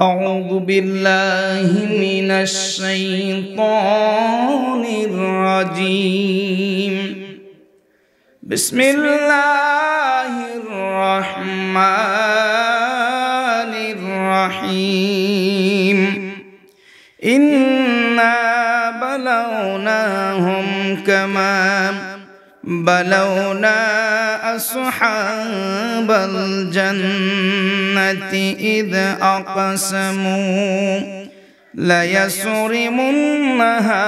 أعوذ بالله من الشيطان الرجيم بسم الله الرحمن الرحيم إنا بلوناهم كما بلوناهم أصحاب الجنة إذ أقسموا ليسرمنها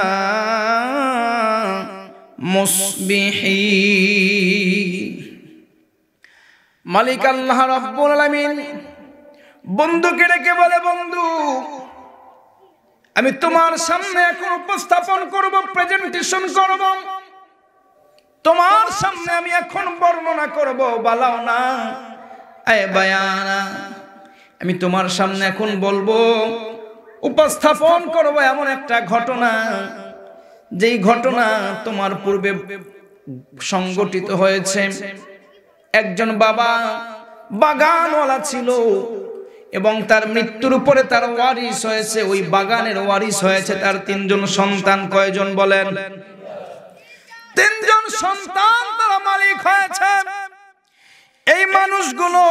مصبحين মালিক আল্লাহ রাব্বুল আলামিন বন্ধুকে ডেকে বলে বন্ধু আমি তোমার সামনে এখন উপস্থাপন করব প্রেজেন্টেশন করব তোমার সামনে আমি এখন বর্ণনা করব বালাও না বায়ানা আমি তোমার সামনে এখন বলবো উপস্থাপন করব এমন একটা ঘটনা যেই ঘটনা তোমার পূর্বে সংগঠিত হয়েছে একজন বাবা বাগানওয়ালা ছিল এবং তার মৃত্যুর উপরে তার ওয়ারিস হয়েছে ওই বাগানের ওয়ারিস হয়েছে তার তিনজন সন্তান কয়জন বলেন তিনজন সন্তান তারা মালিক হয়েছে এই মানুষগুলো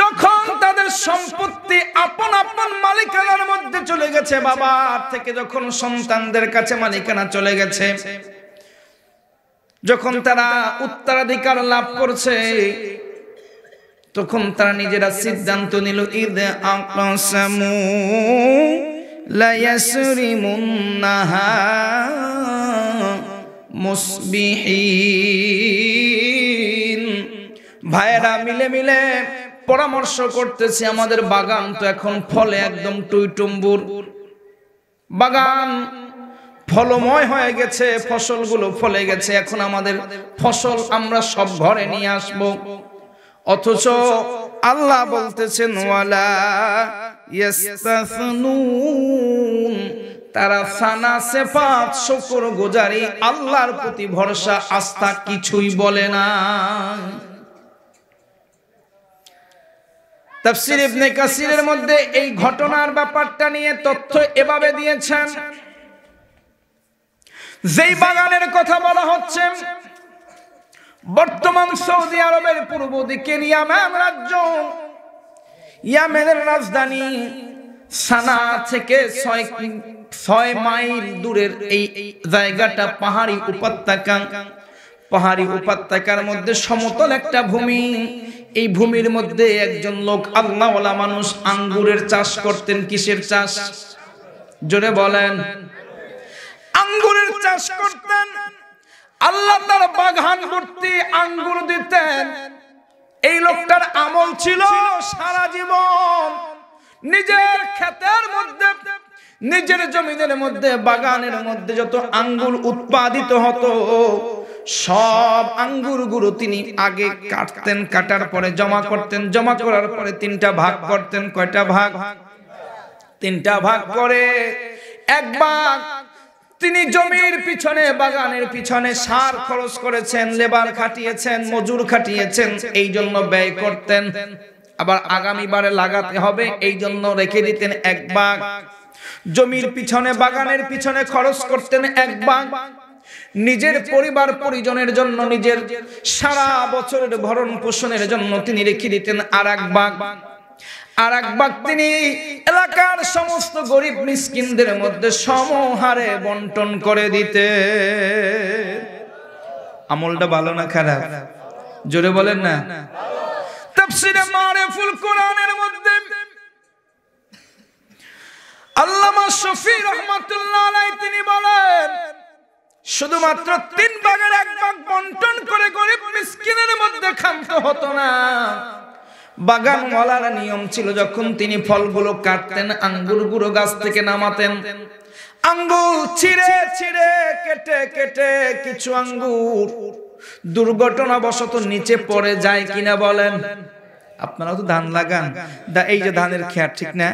যখন তাদের সম্পত্তি আপন আপন মালিকানার মধ্যে চলে গেছে বাবা থেকে যখন সন্তানদের কাছে মালিকানা চলে গেছে যখন তারা উত্তরাধিকার লাভ করছে তখন তারা নিজেরা সিদ্ধান্ত নিল ঈদ আকাশ ليسرمنها মুসবিহীন ভাইরা মিলে মিলে পরামর্শ করতেছি আমাদের বাগান তো এখন ফলে একদম টুইটুম্বুর বাগান ফলময় হয়ে গেছে ফসলগুলো ফলে গেছে এখন আমাদের ফসল আমরা সব ঘরে নিয়ে আসব অথচ আল্লাহ বলতেছেন ওয়ালা তারা সানা সেফাত শকর গোজারি আল্লাহর প্রতি ভরসা আস্থা কিছুই বলে না তাফসীর ইবনে কাসীরের মধ্যে এই ঘটনার ব্যাপারটা নিয়ে তথ্য এভাবে দিয়েছেন যেই বাগানের কথা বলা হচ্ছে বর্তমান সৌদি আরবের পূর্ব দিকে ইয়ামান রাজ্য ইয়ামেনের রাজধানী সানা থেকে ছয় ছয় মাইল দূরের এই জায়গাটা পাহাড়ি উপত্যকা পাহাড়ি উপত্যকার মধ্যে সমতল একটা ভূমি এই ভূমির মধ্যে একজন লোক আল্লাহওয়ালা মানুষ আঙ্গুরের চাষ করতেন কিসের চাষ জোরে বলেন আঙ্গুরের চাষ করতেন আল্লাহ তার বাগান ভর্তি আঙ্গুর দিতেন এই লোকটার আমল ছিল সারা জীবন নিজের ক্ষেতের মধ্যে নিজের জমিদের মধ্যে বাগানের মধ্যে যত আঙ্গুর উৎপাদিত হতো সব আঙ্গুর গুলো তিনি আগে কাটতেন কাটার পরে জমা করতেন জমা করার পরে তিনটা ভাগ করতেন কয়টা ভাগ তিনটা ভাগ করে এক ভাগ তিনি জমির পিছনে বাগানের পিছনে সার খরচ করেছেন লেবার খাটিয়েছেন মজুর খাটিয়েছেন এই জন্য ব্যয় করতেন আবার আগামী বারে লাগাতে হবে এই জন্য রেখে দিতেন এক বাঘ জমির পিছনে বাগানের পিছনে খরচ করতেন এক বাঘ নিজের পরিবার পরিজনের জন্য নিজের সারা বছরের ভরণ পোষণের জন্য তিনি রেখে দিতেন আর এক বাঘ আর একবার তিনি এলাকার সমস্ত গরিব মিসকিনদের মধ্যে সমহারে বন্টন করে দিতে আমলটা ভালো না খারাপ জোরে বলেন না আল্লামা তিনি বলেন শুধুমাত্র তিন ভাগের এক ভাগ বন্টন করে গরিব মিসকিনের মধ্যে খান্ত হতো না বাগানওয়ালার নিয়ম ছিল যখন তিনি ফলগুলো কাটতেন আঙ্গুরগুলো গাছ থেকে নামাতেন আঙ্গুর ছিঁড়ে ছিঁড়ে কেটে কেটে কিছু আঙ্গুর দুর্ঘটনাবশত নিচে পড়ে যায় কিনা বলেন আপনারাও তো ধান লাগান এই যে ধানের খেয়ার ঠিক না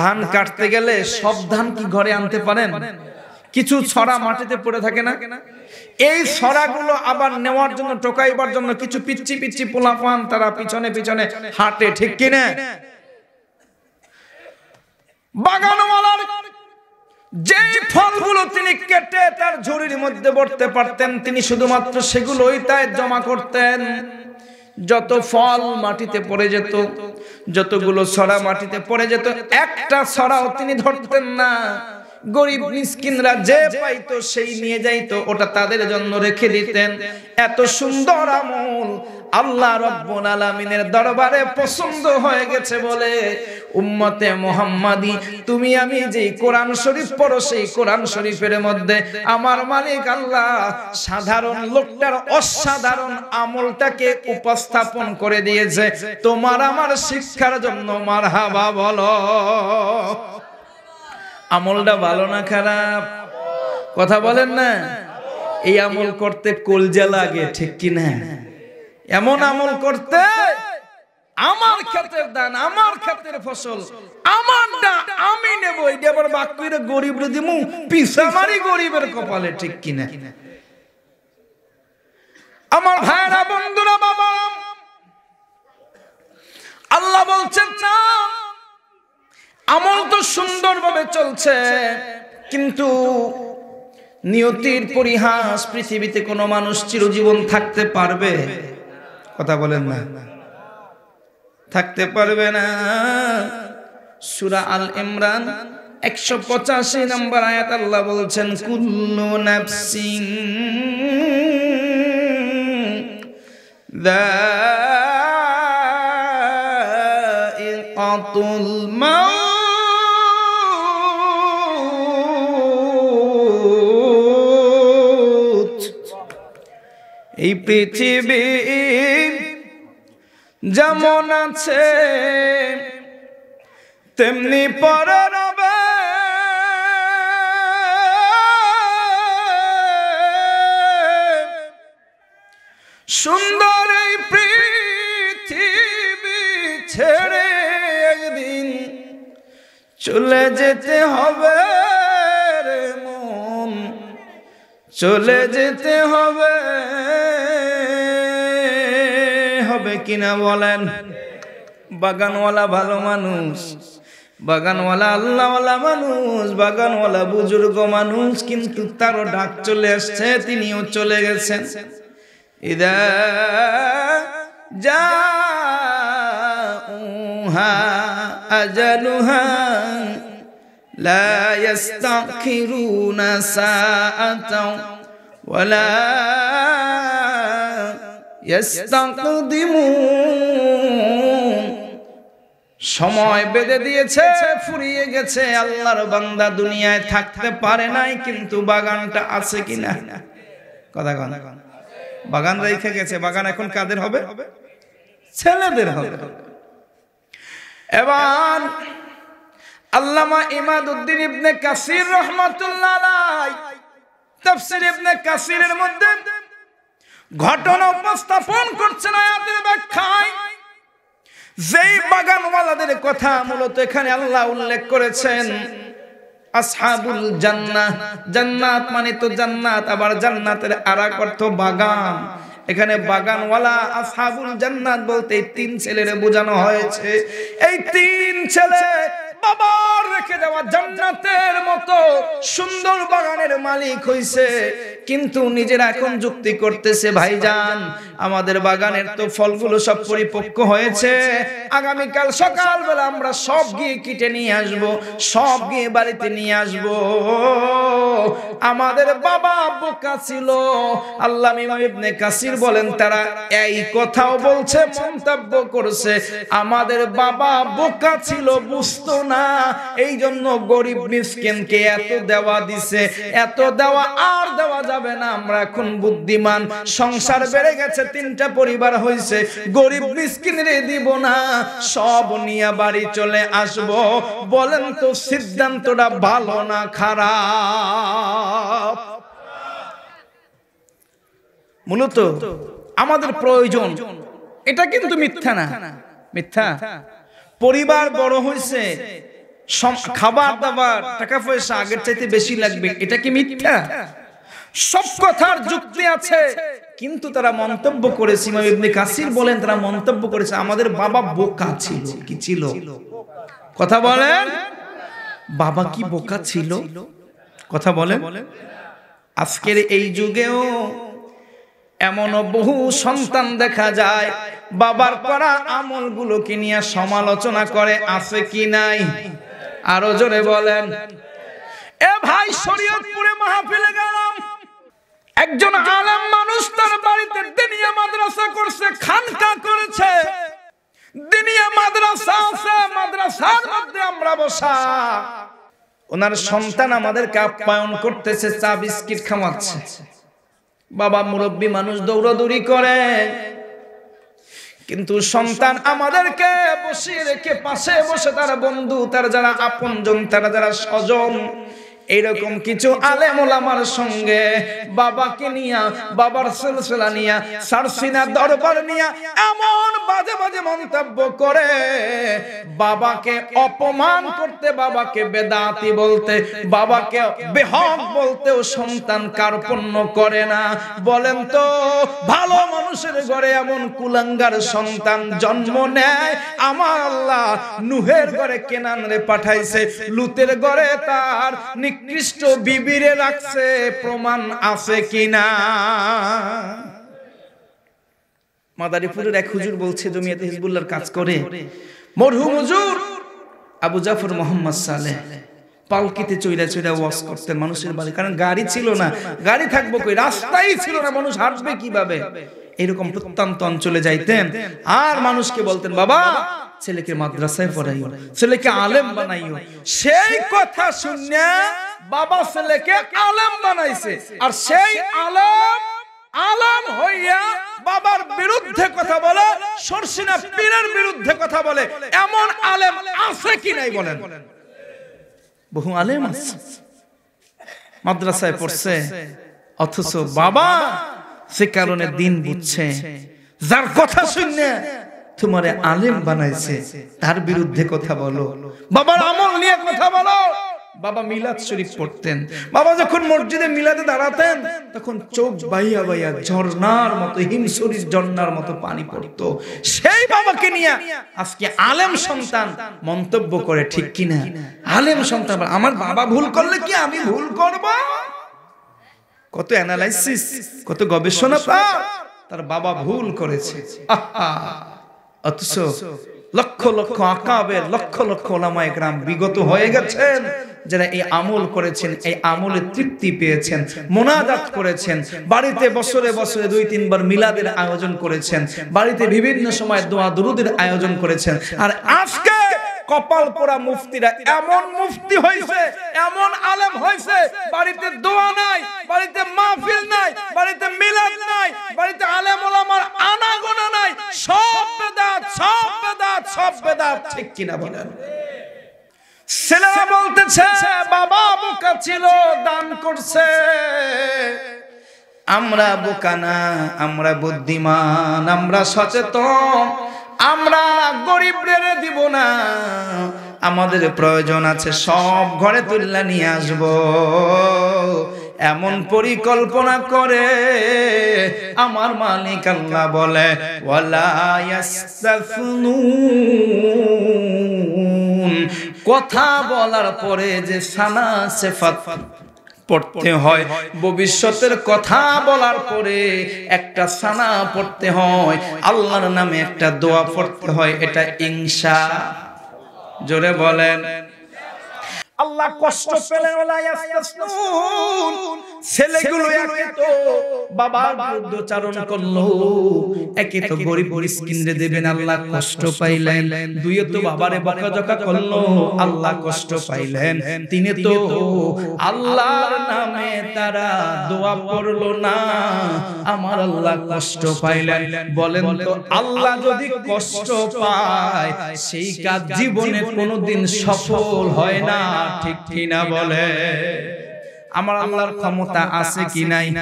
ধান কাটতে গেলে সব ধান কি ঘরে আনতে পারেন কিছু ছড়া মাটিতে পড়ে থাকে না এই সরাগুলো আবার নেওয়ার জন্য টোকাইবার জন্য কিছু পিচ্ছি পিচ্ছি পান তারা পিছনে পিছনে হাঁটে ঠিক কিনে বাগানওয়ালার যে ফলগুলো তিনি কেটে তার ঝুড়ির মধ্যে বর্তে পারতেন তিনি শুধুমাত্র সেগুলোই তাই জমা করতেন যত ফল মাটিতে পড়ে যেত যতগুলো সরা মাটিতে পড়ে যেত একটা সরাও তিনি ধরতেন না গরিব মিসকিনরা যে পাইতো সেই নিয়ে যাইতো ওটা তাদের জন্য রেখে দিতেন এত সুন্দর আমল আল্লাহ রব্বুল আলামিনের দরবারে পছন্দ হয়ে গেছে বলে উম্মতে মুহাম্মাদি তুমি আমি যে কোরআন শরীফ পড়ো সেই কোরআন শরীফের মধ্যে আমার মালিক আল্লাহ সাধারণ লোকটার অসাধারণ আমলটাকে উপস্থাপন করে দিয়েছে তোমার আমার শিক্ষার জন্য মারহাবা বলো আমলটা ভালো না খারাপ কথা বলেন না এই আমল করতে কলজা লাগে ঠিক কি না এমন আমল করতে আমার ক্ষেতের দান আমার ক্ষেতের ফসল আমার দান আমি নেব এটা আবার বাকিরা গরিব দিমু পিসা মারি গরিবের কপালে ঠিক কি না আমার ভাইরা বন্ধুরা বাবা আল্লাহ বলছেন না আমল তো সুন্দরভাবে চলছে কিন্তু নিয়তির পরিহাস পৃথিবীতে কোনো মানুষ চিরজীবন থাকতে পারবে কথা বলেন না থাকতে পারবে না সুরা আল ইমরান একশো পঁচাশি নম্বর আয়াত আল্লাহ বলছেন কুল্লু নাফসিং দাতুল পৃথিবী যেমন আছে তেমনি পর রবে সুন্দর এই পৃথিবী ছেড়ে একদিন চলে যেতে হবে মন চলে যেতে হবে কিনা বলেন বাগানওয়ালা ভালো মানুষ বাগানওয়ালা আল্লাহওয়ালা মানুষ বাগানওয়ালা বুজুর্গ মানুষ কিন্তু তারও ডাক চলে আসছে তিনিও চলে গেছেন ইদা যা লা সময় বেঁধে দিয়েছে ফুরিয়ে গেছে আল্লাহর বান্দা দুনিয়ায় থাকতে পারে নাই কিন্তু বাগানটা আছে কিনা কথা কথা বাগান রেখে গেছে বাগান এখন কাদের হবে ছেলেদের হবে এবার আল্লামা উদ্দিন ইবনে কাসির রহমাতুল্লাহ আলাই তাফসীর ইবনে কাসিরের মধ্যে ঘটনা উপস্থাপন করছেন আয়াতের ব্যাখ্যায় যেই বাগানওয়ালাদের কথা মূলত এখানে আল্লাহ উল্লেখ করেছেন আসহাবুল জান্নাত জান্নাত মানে তো জান্নাত আবার জান্নাতের আরাক অর্থ বাগান এখানে বাগানওয়ালা আসহাবুল জান্নাত বলতে তিন ছেলের বোঝানো হয়েছে এই তিন ছেলে বাবার রেখে দেওয়া জান্নাতের মতো সুন্দর বাগানের মালিক হইছে কিন্তু নিজেরা এখন যুক্তি করতেছে ভাইজান আমাদের বাগানের তো ফলগুলো সব পরিপক্ক হয়েছে আগামীকাল সকালবেলা আমরা সব গিয়ে কিটে নিয়ে আসবো সব গিয়ে বাড়িতে নিয়ে আসবো আমাদের বাবা বোকা ছিল আল্লাহ ইবনে কাসির বলেন তারা এই কথাও বলছে মন্তব্য করছে আমাদের বাবা বোকা ছিল বুঝতো না না এই জন্য গরিব মিসকিনকে এত দেওয়া দিছে এত দেওয়া আর দেওয়া যাবে না আমরা এখন বুদ্ধিমান সংসার বেড়ে গেছে তিনটা পরিবার হয়েছে গরিব মিসকিনরে দিব না সব নিয়ে বাড়ি চলে আসব বলেন তো সিদ্ধান্তটা ভালো না খারাপ মূলত আমাদের প্রয়োজন এটা কিন্তু মিথ্যা না মিথ্যা পরিবার বড় হয়েছে খাবার দাবার টাকা পয়সা আগের চাইতে বেশি লাগবে এটা কি মিথ্যা সব কথার যুক্তি আছে কিন্তু তারা মন্তব্য করেছে ইমাম ইবনে কাসির বলেন তারা মন্তব্য করেছে আমাদের বাবা বোকা ছিল কি ছিল কথা বলেন বাবা কি বোকা ছিল কথা বলেন আজকের এই যুগেও এমন বহু সন্তান দেখা যায় বাবার করা আমলগুলোকে নিয়ে সমালোচনা করে আছে কি নাই আরো জোরে বলেন এ ভাই শরীয়তপুরে মাহফিলে গেলাম একজন আলেম মানুষ তার বাড়িতে দিনিয়া মাদ্রাসা করছে খানকা করেছে দিনিয়া মাদ্রাসা আছে মাদ্রাসার মধ্যে আমরা বসা ওনার সন্তান আমাদেরকে আপ্যায়ন করতেছে চা বিস্কিট খাওয়াচ্ছে বাবা মুরব্বী মানুষ দৌড়াদৌড়ি করে কিন্তু সন্তান আমাদেরকে বসিয়ে রেখে পাশে বসে তার বন্ধু তার যারা জন তারা যারা স্বজন এরকম কিছু আলেম ওলামার সঙ্গে বাবাকে নিয়া বাবার সিলসিলা নিয়া সারসিনা দরবার নিয়া এমন বাজে বাজে মন্তব্য করে বাবাকে অপমান করতে বাবাকে বেদাতি বলতে বাবাকে বেহক বলতেও সন্তান কার্পণ্য করে না বলেন তো ভালো মানুষের ঘরে এমন কুলাঙ্গার সন্তান জন্ম নেয় আমার আল্লাহ নুহের ঘরে কেনান রে পাঠাইছে লুতের ঘরে তার নি নিকৃষ্ট বিবিরে রাখছে প্রমাণ আছে কিনা মাদারীপুরের এক হুজুর বলছে জমিয়াতে হিজবুল্লার কাজ করে মরহুম হুজুর আবু জাফর মোহাম্মদ সালে পালকিতে চইরা চইরা ওয়াশ করতেন মানুষের বাড়ি কারণ গাড়ি ছিল না গাড়ি থাকবো কই রাস্তাই ছিল না মানুষ হাঁটবে কিভাবে এরকম প্রত্যন্ত অঞ্চলে যাইতেন আর মানুষকে বলতেন বাবা ছেলেকে মাদ্রাসায় পড়াইও ছেলেকে আলেম বানাইও সেই কথা শুনে বাবা ছেলেকে আলেম বানাইছে আর সেই আলেম আলাম হইয়া বাবার বিরুদ্ধে কথা বলে সরসিনা পীরের বিরুদ্ধে কথা বলে এমন আলেম আছে কি নাই বলেন বহু আলেম আছে মাদ্রাসায় পড়ছে অথচ বাবা সে কারণে দিন বুঝছে যার কথা শুনে তোমারে আলেম বানাইছে তার বিরুদ্ধে কথা বলো বাবার আমল নিয়ে কথা বলো বাবা মিলাদ শরীফ পড়তেন বাবা যখন মসজিদে মিলাদে দাঁড়াতেন তখন চোখ বাইয়া বাইয়া ঝর্ণার মতো হিমসুরির ঝর্ণার মতো পানি পড়ত সেই বাবাকে নিয়ে আজকে আলেম সন্তান মন্তব্য করে ঠিক কিনা আলেম সন্তান আমার বাবা ভুল করলে কি আমি ভুল করব কত অ্যানালাইসিস কত গবেষণা তার বাবা ভুল করেছে আহা অথচ লক্ষ লক্ষ আকাবে লক্ষ লক্ষ ওলামায় গ্রাম বিগত হয়ে গেছেন যারা এই আমল করেছেন এই আমলে তৃপ্তি পেয়েছেন মোনাজাত করেছেন বাড়িতে বছরে বছরে দুই তিনবার মিলাদের আয়োজন করেছেন বাড়িতে বিভিন্ন সময় দোয়া দরুদের আয়োজন করেছেন আর আজকে কপাল পোড়া মুফতিরা এমন মুফতি হয়েছে এমন আলেম হয়েছে বাড়িতে ঠিক কিনা বলেন ছেলেরা বলতেছে বাবা বোকা ছিল দান করছে আমরা বোকা না আমরা বুদ্ধিমান আমরা সচেতন আমরা গরিব রেড়ে দিব না আমাদের প্রয়োজন আছে সব ঘরে তুল্লা নিয়ে আসবো এমন পরিকল্পনা করে আমার মালিক আল্লাহ বলে কথা বলার পরে যে সানা সেফাত পড়তে হয় ভবিষ্যতের কথা বলার পরে একটা সানা পড়তে হয় আল্লাহর নামে একটা দোয়া পড়তে হয় এটা ইংসা জোরে বলেন আল্লাহ কষ্ট পেলেন ছেলেগুলো একে তো বাবার বিরুদ্ধ চারণ করলো একে তো গরিব আল্লাহ কষ্ট পাইলেন দুইয়ে তো বাবারে বকাঝকা করলো আল্লাহ কষ্ট পাইলেন তিনে তো আল্লাহর নামে তারা দোয়া পড়লো না আমার আল্লাহ কষ্ট পাইলেন বলেন তো আল্লাহ যদি কষ্ট পায় সেই কাজ জীবনে কোনোদিন সফল হয় না ঠিক ঠিক কিনা বলে আমার আল্লাহর ক্ষমতা আছে কি নাই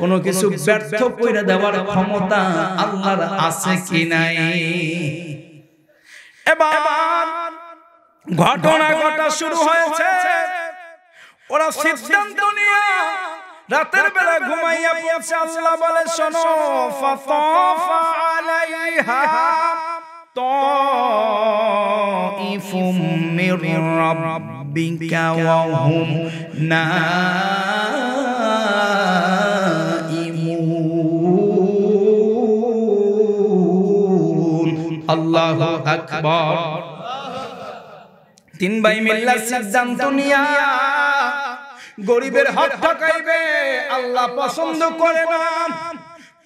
কোন কিছু ব্যর্থ করে দেওয়ার ক্ষমতা আল্লাহর আছে কি নাই এবার ঘটনা ঘটা শুরু হয়েছে ওরা সিদ্ধান্ত নিয়ে রাতের বেলা ঘুমাইয়া পড়ছে আল্লাহ বলে শোনো ফাতাফা আলাইহা তাইফুম মির ربك وهم نائمون আল্লাহ أكبر তিন ভাই মিল্লা সিদ্ধান্ত নিয়া গরিবের হক ঠকাইবে আল্লাহ পছন্দ করে না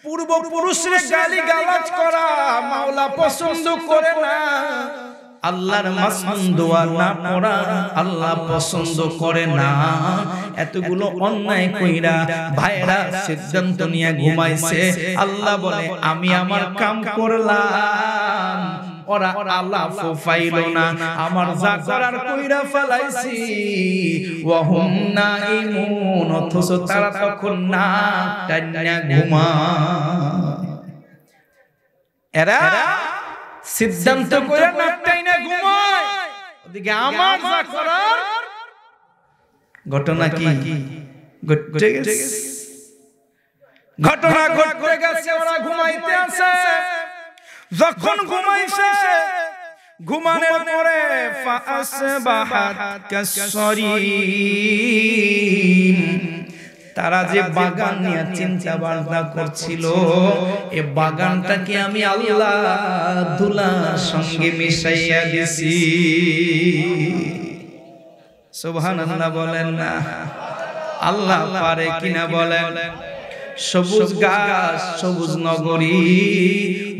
পূর্বপুরুষের গালি গালাজ করা মাওলা পছন্দ করে না আল্লাহর মাসনুন দোয়া না আল্লাহ পছন্দ করে না এতগুলো অন্যায় কইরা ভাইরা সিদ্ধান্ত নিয়ে ঘুমাইছে আল্লাহ বলে আমি আমার কাম করলাম না আমার কইরা ফেলাইছি অথচ তারা না এরা সিদ্ধান্ত করে না ঘটনা কি ঘটে গেছে ঘটনা ঘটে গেছে ওরা ঘুমাইতে আছে যখন ঘুমাইছে ঘুমানোর পরে ফাসবাহাত কাসরিম তারা যে বাগান নিয়ে চিন্তা ভাবনা করছিল এ বাগানটাকে আমি আল্লাহ দুলা সঙ্গে মিশাইয়া দিছি সুবহানাল্লাহ বলেন না আল্লাহ পারে কিনা বলেন সবুজ গাছ সবুজ নগরী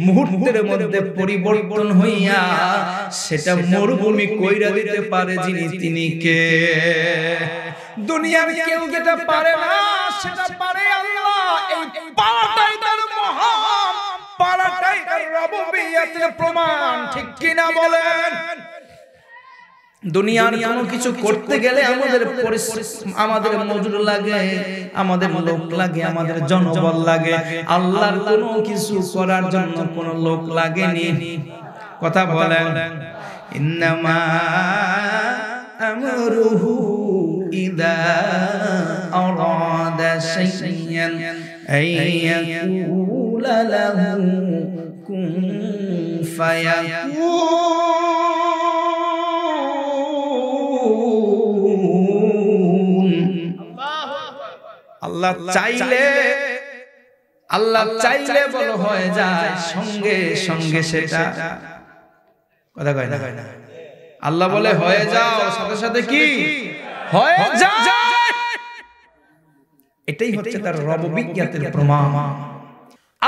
মুহূর্তের মধ্যে পরিবর্তন হইয়া সেটা মরুভূমি কইরা দিতে পারে যিনি তিনি কে দুনিয়ার কেউ যেটা পারে না সেটা পারে আল্লাহ এই পাড়াটাই তার মহান পাড়াটাই তার রববিয়াতের প্রমাণ ঠিক কিনা বলেন দুনিয়ার কোনো কিছু করতে গেলে আমাদের পরিশ্রম আমাদের মজুর লাগে আমাদের লোক লাগে আমাদের জনবল লাগে আল্লাহর কোনো কিছু করার জন্য কোনো লোক লাগে নি কথা বলেন ইন্নামা আমরুহু إذا أراد شيئا أن يقول له كن فيكون الله تعالى আল্লাহ চাইলে বলো হয়ে যায় সঙ্গে সঙ্গে সেটা কথা কয় না আল্লাহ বলে হয়ে যাও সাথে সাথে কি হয়ে যায় এটাই হচ্ছে তার রববিজ্ঞাতের প্রমাণ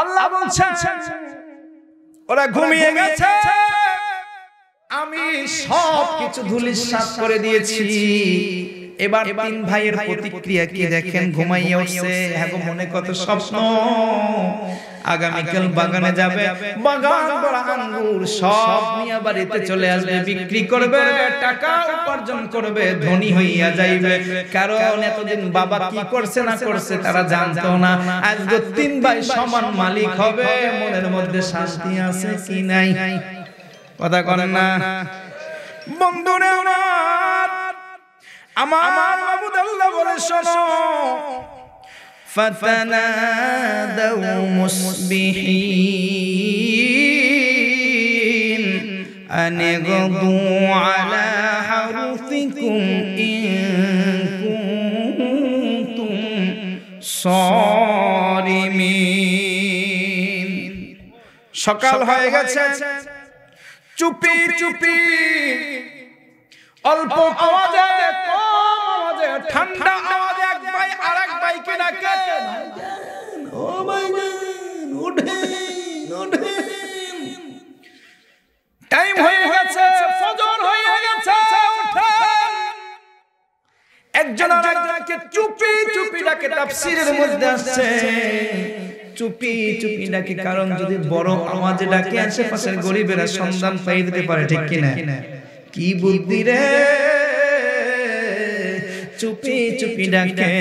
আল্লাহ বলছেন ওরা ঘুমিয়ে গেছে আমি সব কিছু ধুলিসাৎ করে দিয়েছি এবার তিন ভাইয়ের প্রতিক্রিয়া কি দেখেন ঘুমাইয়া উঠছে হ্যাঁ মনে কত স্বপ্ন আগামীকাল বাগানে যাবে বাগান বড় আঙ্গুর সব নিয়ে বাড়িতে চলে আসবে বিক্রি করবে টাকা উপার্জন করবে ধনী হইয়া যাইবে কারণ এতদিন বাবা কি করছে না করছে তারা জানতো না আজকে তিন ভাই সমান মালিক হবে মনের মধ্যে শান্তি আছে কি নাই কথা করেন না বন্ধুরা আমার মাহমুদ আল্লাহ বলে শোনো فتنادوا مسبحين أن اغضوا على حرثكم إن كنتم صارمين সকাল হয়ে গেছে চুপি চুপি অল্প আওয়াজে কম আওয়াজে ঠান্ডা কিনা কে টাইম হয়ে গেছে ফজর হয়ে গেছে একজন আরেকজনকে চুপি চুপি ডাকে তাফসীরের মধ্যে আসছে চুপি চুপি ডাকে কারণ যদি বড় আওয়াজে ডাকে আশেপাশের গরিবেরা সন্ধান পাই দিতে পারে ঠিক কিনা কি বুদ্ধি রে চুপি চুপি ডাকে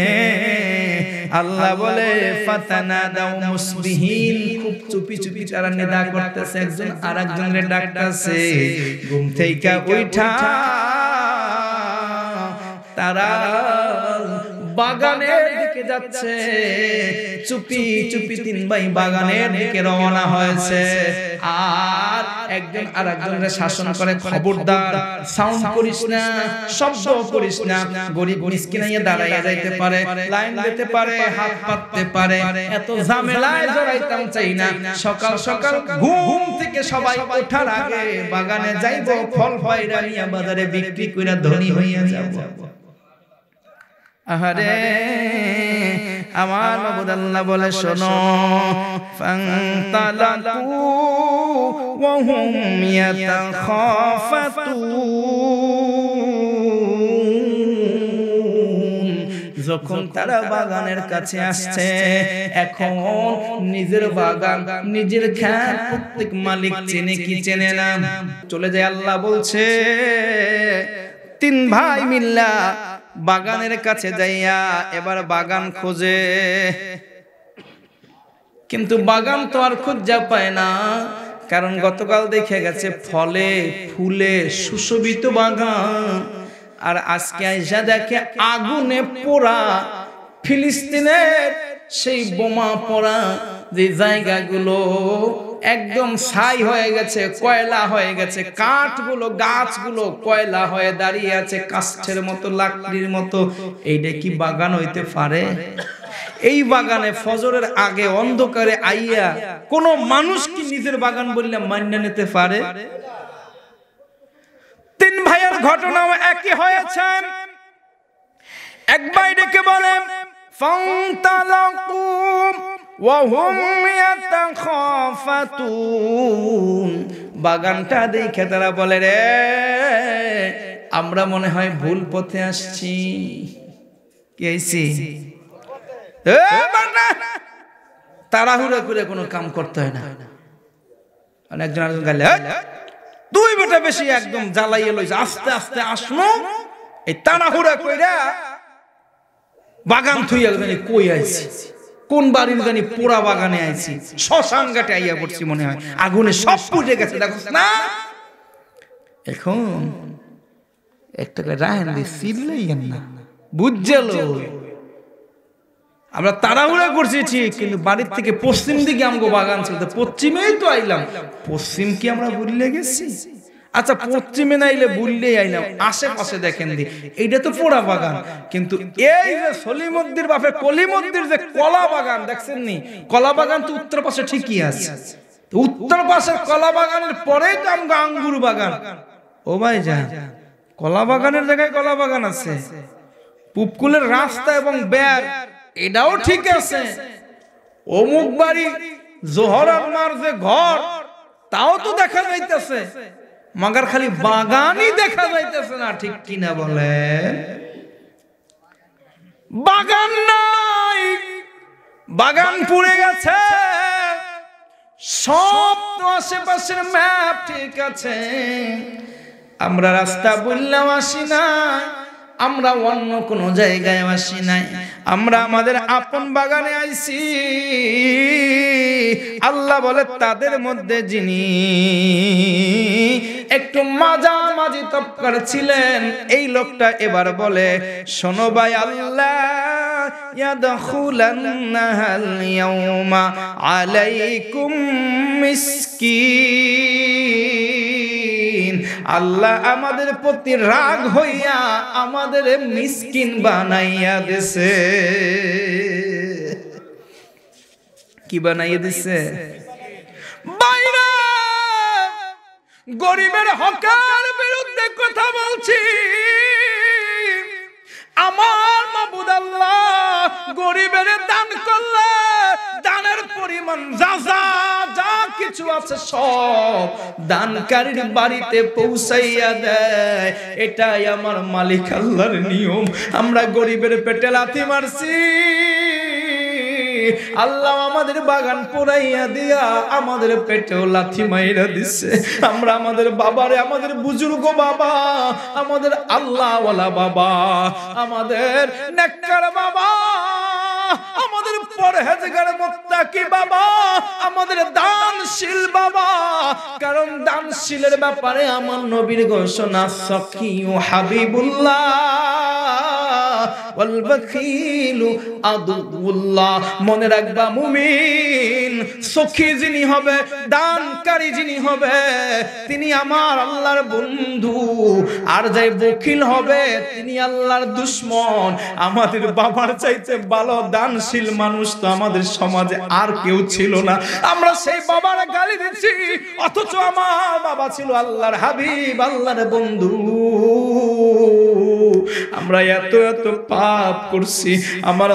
আল্লাহ বলে ফাতানা দাও মুসবিহিন খুব চুপি চুপি তারা নিদা করতেছে একজন আরেকজনের ডাকতাছে ঘুম থেকে উঠা তারা বাগানের দিকে যাচ্ছে চুপি চুপি তিন ভাই বাগানের দিকে রওনা হয়েছে আর একজন আর একজনের শাসন করে খবরদার সাউন্ড করিস না শব্দ করিস না গরিব মিসকিনাইয়ে দাঁড়াইয়া যাইতে পারে লাইন দিতে পারে হাত পাততে পারে এত ঝামেলায় জড়াইতাম চাই না সকাল সকাল ঘুম থেকে সবাই ওঠার আগে বাগানে যাইব ফল পাইরা নিয়ে বাজারে বিক্রি কইরা ধনী হইয়া যাব আহারে আমার মাবুদ আল্লাহ বলে শোনো ফান্তালাকু ওয়াহুম ইয়াতাখাফাতুন যখন তারা বাগানের কাছে আসছে এখন নিজের বাগান নিজের খ্যাত প্রত্যেক মালিক চেনে কি চেনে না চলে যায় আল্লাহ বলছে তিন ভাই মিল্লা বাগানের কাছে যাইয়া এবার বাগান খোঁজে কিন্তু বাগান তো আর খুঁজা পায় না কারণ গতকাল দেখে গেছে ফলে ফুলে সুশোভিত বাগান আর আজকে আইসা দেখে আগুনে পোড়া ফিলিস্তিনের সেই বোমা পোড়া যে জায়গাগুলো একদম ছাই হয়ে গেছে কয়লা হয়ে গেছে কাঠগুলো গাছগুলো কয়লা হয়ে দাঁড়িয়ে আছে কাস্টের মতো লাকড়ির মতো এইটা কি বাগান হইতে পারে এই বাগানে ফজরের আগে অন্ধকারে আইয়া কোন মানুষ কি নিজের বাগান বললে মান্য নিতে পারে তিন ভাইয়ের ঘটনাও একই হয়েছে এক ভাই ডেকে বলেন ফাউন্তালাকুম ওয়াহুম ইয়াতাখাফাতুন বাগানটা দেখে তারা বলে রে আমরা মনে হয় ভুল পথে আসছি কি আইছি তাড়াহুড়া করে কোনো কাম করতে হয় না মানে একজন আরেকজন গালে দুই বেটা বেশি একদম জ্বালাইয়ে লইছে আস্তে আস্তে আসলো এই তাড়াহুড়া কইরা বাগান থুই একদম কই আইছি কোন বাড়ির গানি পোড়া বাগানে আইছি শ্মশান ঘাটে আইয়া পড়ছি মনে হয় আগুনে সব পুজে গেছে দেখো না এখন একটা রাহেন চিল্লাইয়েন না বুঝছিল আমরা তাড়াহুড়া করছি ঠিক কিন্তু বাড়ির থেকে পশ্চিম দিকে আমগো বাগান ছিল পশ্চিমেই তো আইলাম পশ্চিম কি আমরা ভুলে গেছি আচ্ছা পশ্চিমে নাইলে বুললেই আইলাম আশেপাশে দেখেন দি এইটা তো পোড়া বাগান কিন্তু এই যে সলিমদ্দির বাপে কলিমদ্দির যে কলা বাগান দেখছেন নি কলা বাগান তো উত্তর পাশে ঠিকই আছে উত্তর পাশের কলা বাগানের পরেই তো আমগো আঙ্গুর বাগান ও ভাই যা কলা বাগানের জায়গায় কলা বাগান আছে পুপকুলের রাস্তা এবং ব্যাগ এটাও ঠিক আছে অমুক বাড়ি জোহর মার যে ঘর তাও তো দেখা যাইতেছে মাগার খালি বাগানই দেখা যাইতেছে না ঠিক কিনা বলে বাগান নাই বাগান পুড়ে গেছে সব তো আশেপাশের ম্যাপ ঠিক আছে আমরা রাস্তা বললাম আসি না আমরা অন্য কোনো জায়গায় আসি নাই আমরা আমাদের আপন বাগানে আইসি আল্লাহ বলে তাদের মধ্যে যিনি একটু মাঝামাঝি তপকার ছিলেন এই লোকটা এবার বলে শোনো ভাই আল্লাহ আলাইকুম اليوم আল্লাহ আমাদের প্রতি রাগ হইয়া আমাদের মিসকিন বানাইয়া দিছে কি বানাইয়া দিছে বাইরা গরিবের হকার বিরুদ্ধে কথা বলছি আমার মাবুদ আল্লাহ গরিবের দান করলা দানের পরিমাণ যা যা যা কিছু আছে সব দানকারীর বাড়িতে পৌঁছাইয়া দেয় এটাই আমার মালিক আল্লাহর নিয়ম আমরা গরিবের পেটে লাথি মারছি আল্লাহ আমাদের বাগান পোড়াইয়া দিয়া আমাদের পেটেও লাথি মাইরা দিছে আমরা আমাদের বাবারে আমাদের বুজুর্গ বাবা আমাদের আল্লাহওয়ালা বাবা আমাদের নেককার বাবা আমাদের পরহেজগার মুত্তাকি বাবা আমাদের দানশীল বাবা কারণ দানশীলের ব্যাপারে আমার নবীর ঘোষণা সখী ও হাবিবুল্লাহ মনে রাখবা মুমিন সখী যিনি হবে দানকারী যিনি হবে তিনি আমার আল্লাহর বন্ধু আর যে বকিল হবে তিনি আল্লাহর দুশ্মন আমাদের বাবার চাইতে ভালো দানশীল মানুষ তো আমাদের সমাজে আর কেউ ছিল না আমরা সেই বাবার গালি দিচ্ছি অথচ আমার বাবা ছিল আল্লাহর হাবিব আল্লাহর বন্ধু আমরা এত এত পাপ করছি আমার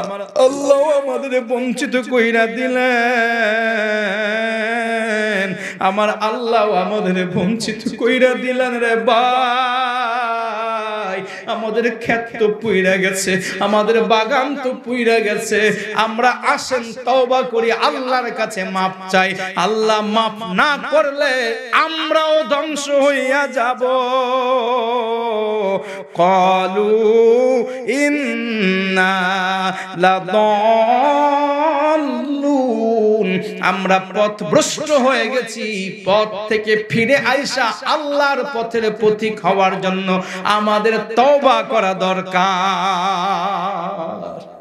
আল্লাহ আমাদের বঞ্চিত কইরা দিলেন আমার আল্লাহ আমাদের বঞ্চিত কইরা দিলেন রে বা আমাদের ক্ষেত তো পুইরা গেছে আমাদের বাগান তো পুইরা গেছে আমরা আসেন তওবা করি আল্লাহর কাছে মাপ চাই আল্লাহ মাপ না করলে আমরাও ধ্বংস হইয়া যাব কলু ইন্না লাদ আমরা পথ ভ্রষ্ট হয়ে গেছি পথ থেকে ফিরে আইসা আল্লাহর পথের প্রতীক হওয়ার জন্য আমাদের তবা করা দরকার